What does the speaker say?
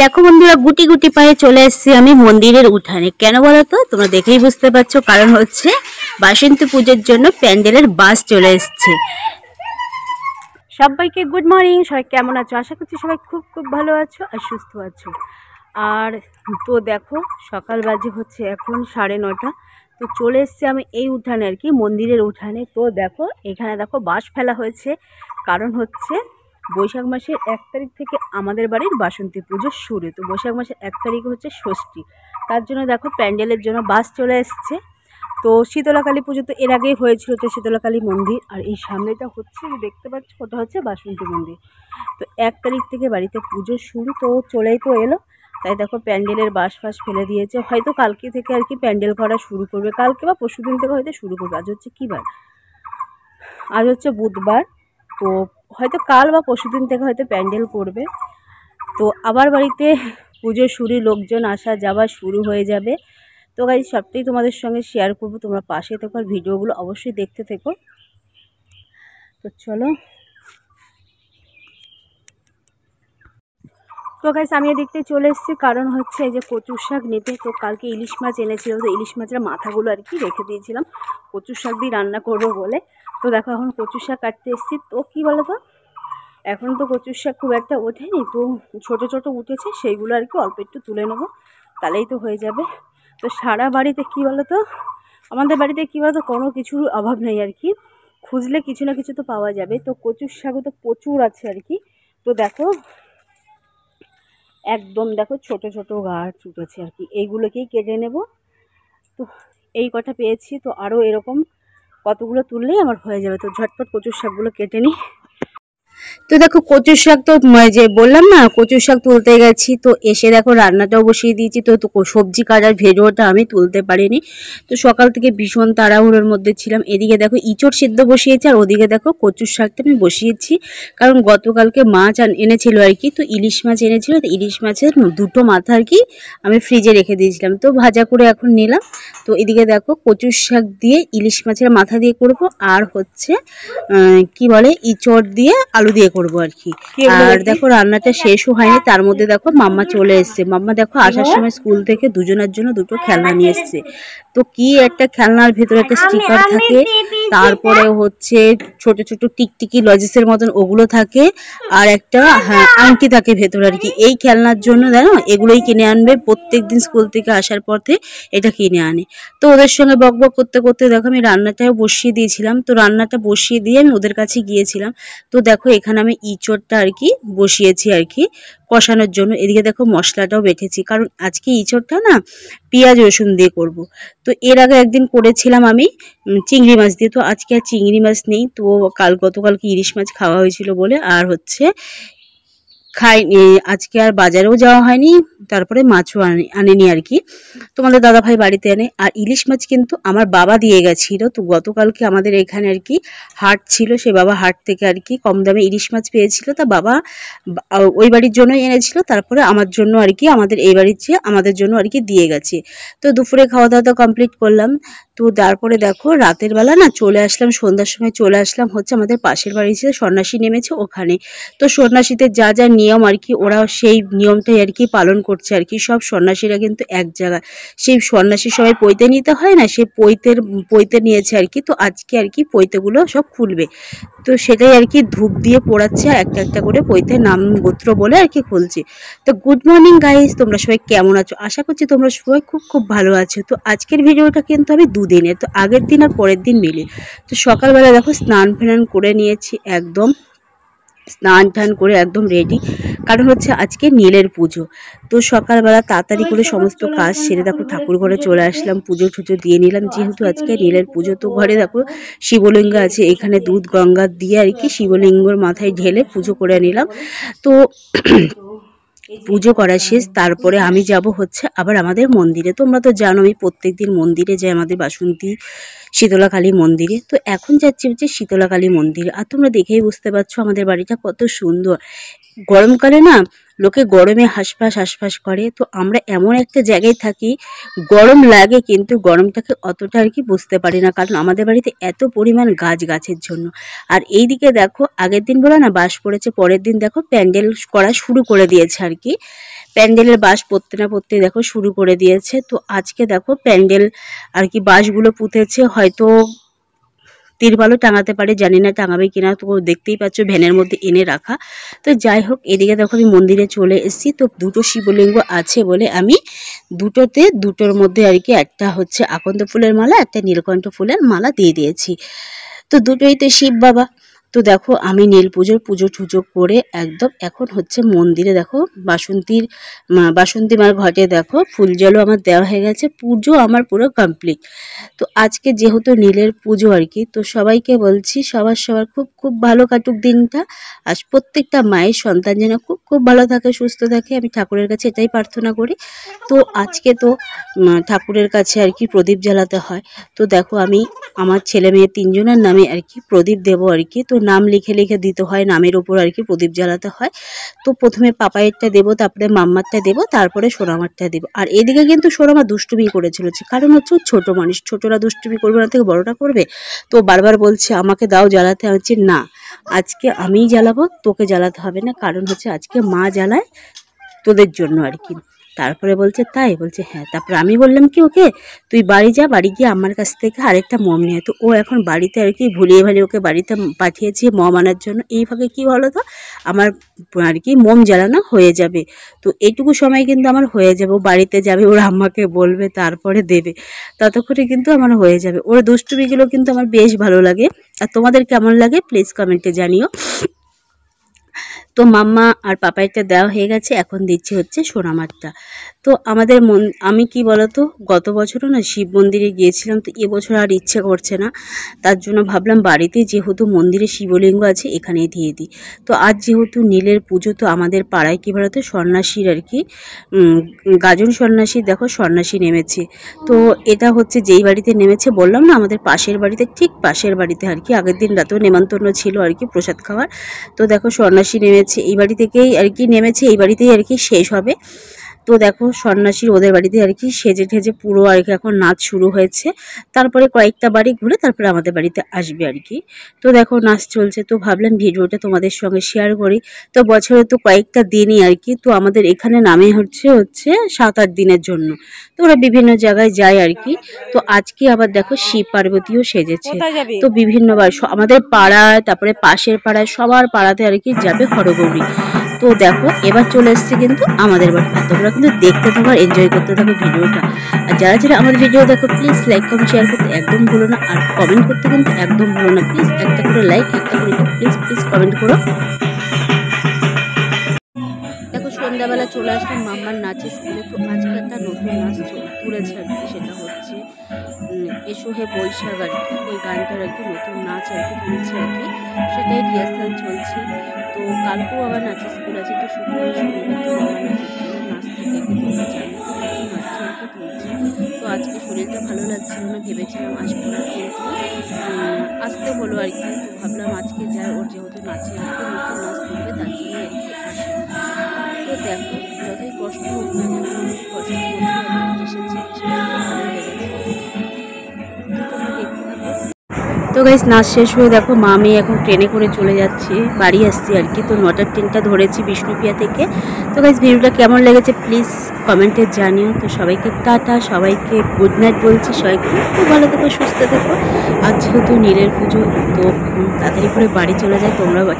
দেখো বন্ধুরা গুটি গুটি পায়ে চলে এসেছি আমি মন্দিরের উঠানে কেন বলো তো তোমরা দেখেই বুঝতে পারছো কারণ হচ্ছে বাসন্তী পুজোর জন্য প্যান্ডেলের বাস চলে এসছে সবাইকে গুড মর্নিং সবাই কেমন আছো আশা করছি সবাই খুব খুব ভালো আছো আর সুস্থ আছো আর তো দেখো সকাল বাজে হচ্ছে এখন সাড়ে নটা তো চলে এসছি আমি এই উঠানে আর কি মন্দিরের উঠানে তো দেখো এখানে দেখো বাস ফেলা হয়েছে কারণ হচ্ছে বৈশাখ মাসের এক তারিখ থেকে আমাদের বাড়ির বাসন্তী পুজো শুরু তো বৈশাখ মাসের এক তারিখ হচ্ছে ষষ্ঠী তার জন্য দেখো প্যান্ডেলের জন্য বাস চলে এসছে তো শীতলাকালী পুজো তো এর আগেই হয়েছিল তো শীতলাকালী মন্দির আর এই সামনেটা হচ্ছে দেখতে পাচ্ছ ওটা হচ্ছে বাসন্তী মন্দির তো এক তারিখ থেকে বাড়িতে পুজো শুরু তো চলেই তো এলো তাই দেখো প্যান্ডেলের বাস ফাস ফেলে দিয়েছে হয়তো কালকে থেকে আর কি প্যান্ডেল করা শুরু করবে কালকে বা পরশুদিন থেকে হয়তো শুরু করবে আজ হচ্ছে কী বার আজ হচ্ছে বুধবার তো হয়তো কাল বা পরশুদিন থেকে হয়তো প্যান্ডেল করবে তো আবার বাড়িতে পুজো শুরু লোকজন আসা যাওয়া শুরু হয়ে যাবে তো গাই সবটাই তোমাদের সঙ্গে শেয়ার করব তোমরা পাশে থেকো আর ভিডিওগুলো অবশ্যই দেখতে থেকো তো চলো তো গাইস আমি দেখতে চলে এসেছি কারণ হচ্ছে এই যে কচুর শাক নিতে তো কালকে ইলিশ মাছ এনেছিল তো ইলিশ মাছের মাথাগুলো আর কি রেখে দিয়েছিলাম কচুর শাক দিয়ে রান্না করবো বলে তো দেখো এখন কচু শাক কাটতে এসেছি তো কী বলো তো এখন তো কচুর শাক খুব একটা ওঠেনি তো ছোট ছোট উঠেছে সেইগুলো আর কি অল্প একটু তুলে নেবো তাহলেই তো হয়ে যাবে তো সারা বাড়িতে কী বলো তো আমাদের বাড়িতে কী বলো তো কোনো কিছুর অভাব নেই আর কি খুঁজলে কিছু না কিছু তো পাওয়া যাবে তো কচুর শাকও তো প্রচুর আছে আর কি তো দেখো একদম দেখো ছোট ছোট গাছ উঠেছে আর কি এইগুলোকেই কেটে নেব তো এই কটা পেয়েছি তো আরও এরকম কতগুলো তুললেই আমার হয়ে যাবে তো ঝটপট কচুর শাকগুলো কেটে নিই তো দেখো কচুর শাক তো মানে যে বললাম না কচুর শাক তুলতে গেছি তো এসে দেখো রান্নাটাও বসিয়ে দিয়েছি তো সবজি কাটার ভেজোটা আমি তুলতে পারিনি তো সকাল থেকে ভীষণ তাড়াহুড়োর মধ্যে ছিলাম এদিকে দেখো ইঁচড় সিদ্ধ বসিয়েছি আর ওদিকে দেখো কচুর শাকটা আমি বসিয়েছি কারণ গতকালকে মাছ এনেছিল আর কি তো ইলিশ মাছ এনেছিল তো ইলিশ মাছের দুটো মাথা আর কি আমি ফ্রিজে রেখে দিয়েছিলাম তো ভাজা করে এখন নিলাম তো এদিকে দেখো কচুর শাক দিয়ে ইলিশ মাছের মাথা দিয়ে করবো আর হচ্ছে কি বলে ইঁচড় দিয়ে আলু আলু দিয়ে করব আর কি আর দেখো রান্নাটা শেষও হয়নি তার মধ্যে দেখো মাম্মা চলে এসছে মাম্মা দেখো আসার সময় স্কুল থেকে দুজনের জন্য দুটো খেলনা নিয়ে এসছে তো কি একটা খেলনার ভেতরে একটা স্টিকার থাকে তারপরে হচ্ছে ছোট ছোট টিকটিকি লজেসের মতন ওগুলো থাকে আর একটা হ্যাঁ আংটি থাকে ভেতরে আর কি এই খেলনার জন্য জানো এগুলোই কিনে আনবে প্রত্যেক দিন স্কুল থেকে আসার পথে এটা কিনে আনে তো ওদের সঙ্গে বক বক করতে করতে দেখো আমি রান্নাটাও বসিয়ে দিয়েছিলাম তো রান্নাটা বসিয়ে দিয়ে আমি ওদের কাছে গিয়েছিলাম তো দেখো এখানে আমি ইঁচড়টা আর কি বসিয়েছি আর কি কষানোর জন্য এদিকে দেখো মশলাটাও বেঁধেছি কারণ আজকে ইঁচড়টা না পেঁয়াজ রসুন দিয়ে করব। তো এর আগে একদিন করেছিলাম আমি চিংড়ি মাছ দিয়ে তো আজকে আর চিংড়ি মাছ নেই তো কাল গতকালকে ইলিশ মাছ খাওয়া হয়েছিল বলে আর হচ্ছে খাইনি আজকে আর বাজারেও যাওয়া হয়নি তারপরে মাছও আনে আনেনি আর কি তোমাদের দাদাভাই বাড়িতে আনে আর ইলিশ মাছ কিন্তু আমার বাবা দিয়ে গেছিলো তো গতকালকে আমাদের এখানে আর কি হাট ছিল সে বাবা হাট থেকে আর কি কম দামে ইলিশ মাছ পেয়েছিল তা বাবা ওই বাড়ির জন্যই এনেছিল তারপরে আমার জন্য আর কি আমাদের এই বাড়ির চেয়ে আমাদের জন্য আর কি দিয়ে গেছে তো দুপুরে খাওয়া দাওয়া তো কমপ্লিট করলাম তো তারপরে দেখো রাতের বেলা না চলে আসলাম সন্ধ্যার সময় চলে আসলাম হচ্ছে আমাদের পাশের বাড়ি ছিল সন্ন্যাসী নেমেছে ওখানে তো সন্ন্যাসীতে যা যা নিয়ম আর কি ওরা সেই নিয়মটাই আর কি পালন করছে আর কি সব সন্ন্যাসীরা কিন্তু এক জায়গায় সেই সন্ন্যাসী সবাই পৈতে নিতে হয় না সেই পৈতের পৈতে নিয়েছে আর কি তো আজকে আর কি পৈতেগুলো সব খুলবে তো সেটাই আর কি ধূপ দিয়ে পড়াচ্ছে আর একটা একটা করে পৈতে নাম গোত্র বলে আর কি খুলছে তো গুড মর্নিং গাইজ তোমরা সবাই কেমন আছো আশা করছি তোমরা সবাই খুব খুব ভালো আছো তো আজকের ভিডিওটা কিন্তু আমি দুদিনের তো আগের দিন আর পরের দিন মিলে তো সকালবেলা দেখো স্নান ফ্যান করে নিয়েছি একদম স্নান টান করে একদম রেডি কারণ হচ্ছে আজকে নীলের পুজো তো সকালবেলা তাড়াতাড়ি করে সমস্ত কাজ সেরে দেখো ঠাকুর ঘরে চলে আসলাম পুজো টুজো দিয়ে নিলাম যেহেতু আজকে নীলের পুজো তো ঘরে দেখো শিবলিঙ্গ আছে এখানে দুধ গঙ্গা দিয়ে আর কি শিবলিঙ্গর মাথায় ঢেলে পুজো করে নিলাম তো পুজো করা শেষ তারপরে আমি যাব হচ্ছে আবার আমাদের মন্দিরে তোমরা তো জানো আমি প্রত্যেক দিন মন্দিরে যাই আমাদের বাসন্তী শীতলা কালী মন্দিরে তো এখন যাচ্ছি হচ্ছে কালী মন্দির আর তোমরা দেখেই বুঝতে পারছো আমাদের বাড়িটা কত সুন্দর গরমকালে না লোকে গরমে হাসফাস হাঁসফাঁস করে তো আমরা এমন একটা জায়গায় থাকি গরম লাগে কিন্তু গরমটাকে অতটা আর কি বুঝতে পারি না কারণ আমাদের বাড়িতে এত পরিমাণ গাছ গাছের জন্য আর এই দিকে দেখো আগের দিন বলে না বাস পড়েছে পরের দিন দেখো প্যান্ডেল করা শুরু করে দিয়েছে আর কি প্যান্ডেলের বাঁশ পড়তে না পড়তে দেখো শুরু করে দিয়েছে তো আজকে দেখো প্যান্ডেল আর কি বাঁশগুলো পুঁতেছে হয়তো তীরবালও টাঙাতে পারে জানি না টাঙাবে কিনা তো দেখতেই পাচ্ছ ভ্যানের মধ্যে এনে রাখা তো যাই হোক এদিকে দেখো আমি মন্দিরে চলে এসেছি তো দুটো শিবলিঙ্গ আছে বলে আমি দুটোতে দুটোর মধ্যে আর কি একটা হচ্ছে আকন্দ ফুলের মালা একটা নীলকণ্ঠ ফুলের মালা দিয়ে দিয়েছি তো দুটোই তো শিব বাবা তো দেখো আমি নীল পুজোর পুজো টুজো করে একদম এখন হচ্ছে মন্দিরে দেখো বাসন্তীর বাসন্তী মার ঘটে দেখো ফুল জলও আমার দেওয়া হয়ে গেছে পুজো আমার পুরো কমপ্লিট তো আজকে যেহেতু নীলের পুজো আর কি তো সবাইকে বলছি সবার সবার খুব খুব ভালো কাটুক দিনটা আর প্রত্যেকটা মায়ের সন্তান যেন খুব খুব ভালো থাকে সুস্থ থাকে আমি ঠাকুরের কাছে এটাই প্রার্থনা করি তো আজকে তো ঠাকুরের কাছে আর কি প্রদীপ জ্বালাতে হয় তো দেখো আমি আমার ছেলে মেয়ে তিনজনের নামে আর কি প্রদীপ দেবো আর কি তো নাম লিখে লিখে দিতে হয় নামের ওপর আর কি প্রদীপ জ্বালাতে হয় তো প্রথমে পাপায়েরটা দেবো তারপরে মাম্মারটা দেবো তারপরে সোনামারটা দেবো আর এদিকে কিন্তু সোনামা দুষ্টুমি করে চলেছে কারণ হচ্ছে ছোট মানুষ ছোটরা দুষ্টুমি করবে না থেকে বড়টা করবে তো বারবার বলছে আমাকে দাও জ্বালাতে হচ্ছে না আজকে আমিই জ্বালাবো তোকে জ্বালাতে হবে না কারণ হচ্ছে আজকে মা জ্বালায় তোদের জন্য আর কি তারপরে বলছে তাই বলছে হ্যাঁ তারপরে আমি বললাম কি ওকে তুই বাড়ি যা বাড়ি গিয়ে আমার কাছ থেকে আরেকটা মম নিয়ে তো ও এখন বাড়িতে আর কি ভুলিয়ে ভালিয়ে ওকে বাড়িতে পাঠিয়েছি মম আনার জন্য এইভাবে কি বলো তো আমার আর কি মোম জ্বালানো হয়ে যাবে তো এইটুকু সময় কিন্তু আমার হয়ে যাবে ও বাড়িতে যাবে ওর আম্মাকে বলবে তারপরে দেবে ততক্ষণে কিন্তু আমার হয়ে যাবে ওর দুষ্টুমিগুলো কিন্তু আমার বেশ ভালো লাগে আর তোমাদের কেমন লাগে প্লিজ কমেন্টে জানিও তো মাম্মা আর পাপাইটা দেওয়া হয়ে গেছে এখন দিচ্ছি হচ্ছে সোনামারটা তো আমাদের মন আমি কি বলতো গত বছরও না শিব মন্দিরে গিয়েছিলাম তো এবছর আর ইচ্ছে করছে না তার জন্য ভাবলাম বাড়িতে যেহেতু মন্দিরে শিবলিঙ্গ আছে এখানেই দিয়ে দিই তো আজ যেহেতু নীলের পুজো তো আমাদের পাড়ায় কী বলতো সন্ন্যাসীর আর কি গাজন সন্ন্যাসী দেখো সন্ন্যাসী নেমেছে তো এটা হচ্ছে যেই বাড়িতে নেমেছে বললাম না আমাদের পাশের বাড়িতে ঠিক পাশের বাড়িতে আর কি আগের দিন রাতেও নেমন্তন্ন ছিল আর কি প্রসাদ খাওয়ার তো দেখো সন্ন্যাসী নেমেছে আছে এই বাড়ি থেকেই আর কি নেমেছে এই বাড়িতেই আর কি শেষ হবে তো দেখো সন্ন্যাসীর ওদের বাড়িতে আর কি সেজে ঠেজে পুরো আর কি এখন নাচ শুরু হয়েছে তারপরে কয়েকটা বাড়ি ঘুরে তারপরে আমাদের বাড়িতে আসবে আর কি তো দেখো নাচ চলছে তো ভাবলাম ভিডিওটা তোমাদের সঙ্গে শেয়ার করি তো বছরে তো কয়েকটা দিনই আর কি তো আমাদের এখানে নামে হচ্ছে হচ্ছে সাত আট দিনের জন্য তো ওরা বিভিন্ন জায়গায় যায় আর কি তো আজকে আবার দেখো শিব পার্বতীও সেজেছে তো বিভিন্ন আমাদের পাড়ায় তারপরে পাশের পাড়ায় সবার পাড়াতে আর কি যাবে হরগৌরী তো দেখো এবার চলে এসছে কিন্তু আমাদের বাড়িতে তোমরা কিন্তু দেখতে থাকো এনজয় করতে থাকো ভিডিওটা আর যারা যারা আমাদের ভিডিও দেখো প্লিজ লাইক কমেন্ট শেয়ার করতে একদম ভুলো না আর কমেন্ট করতে কিন্তু একদম ভুলো না প্লিজ একটা করে লাইক একটা করে প্লিজ প্লিজ কমেন্ট করো সন্ধ্যাবেলা চলে আসলাম মাম্মার নাচে স্কুলে তো আজকে একটা নতুন নাচ তুলেছে আর কি সেটা হচ্ছে এসো হে বৈশাখ আর কি এই গানটার আর কি নতুন নাচ আর কি তুলেছে আর কি সেটাই রিহার্সাল চলছে তো কালকেও আবার নাচে স্কুল আছে তো শুক্রবার শনিবার নাচ থেকে আর কি তো আজকে শরীরটা ভালো লাগছিল না ভেবেছিলাম আসবো না কিন্তু আসতে হলো আর কি তো ভাবলাম আজকে যাই ওর যেহেতু নাচে আর কি নতুন নাচ করবে তার জন্য আর কি তো দেখো যতই কষ্ট হোক না কেন তো গাইস নাচ শেষ হয়ে দেখো মা আমি এখন ট্রেনে করে চলে যাচ্ছি বাড়ি আসছি আর কি তো নটার ট্রেনটা ধরেছি বিষ্ণুপিয়া থেকে তো গাইস ভিডিওটা কেমন লেগেছে প্লিজ কমেন্টে জানিও তো সবাইকে টাটা সবাইকে গুড নাইট বলছি সবাইকে খুব ভালো থেকো সুস্থ থেকো আর যেহেতু নীলের পুজো তো তাড়াতাড়ি করে বাড়ি চলে যায় তোমরা